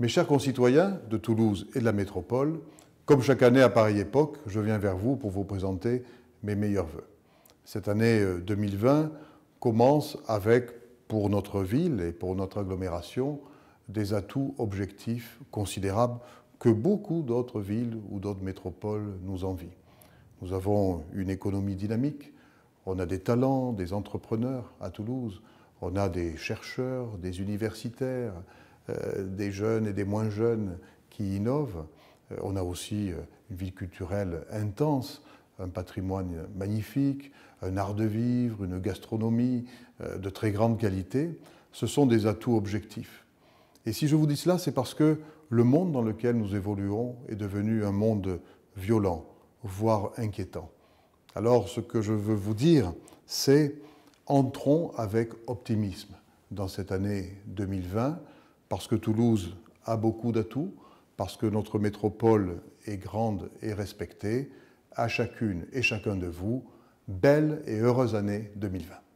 Mes chers concitoyens de Toulouse et de la métropole, comme chaque année à pareille époque, je viens vers vous pour vous présenter mes meilleurs voeux. Cette année 2020 euh, commence avec, pour notre ville et pour notre agglomération, des atouts objectifs considérables que beaucoup d'autres villes ou d'autres métropoles nous envient. Nous avons une économie dynamique, on a des talents, des entrepreneurs à Toulouse, on a des chercheurs, des universitaires, euh, des jeunes et des moins jeunes qui innovent. Euh, on a aussi euh, une vie culturelle intense, un patrimoine magnifique, un art de vivre, une gastronomie de très grande qualité. Ce sont des atouts objectifs. Et si je vous dis cela, c'est parce que le monde dans lequel nous évoluons est devenu un monde violent, voire inquiétant. Alors ce que je veux vous dire, c'est entrons avec optimisme dans cette année 2020 parce que Toulouse a beaucoup d'atouts, parce que notre métropole est grande et respectée, à chacune et chacun de vous, belle et heureuse année 2020.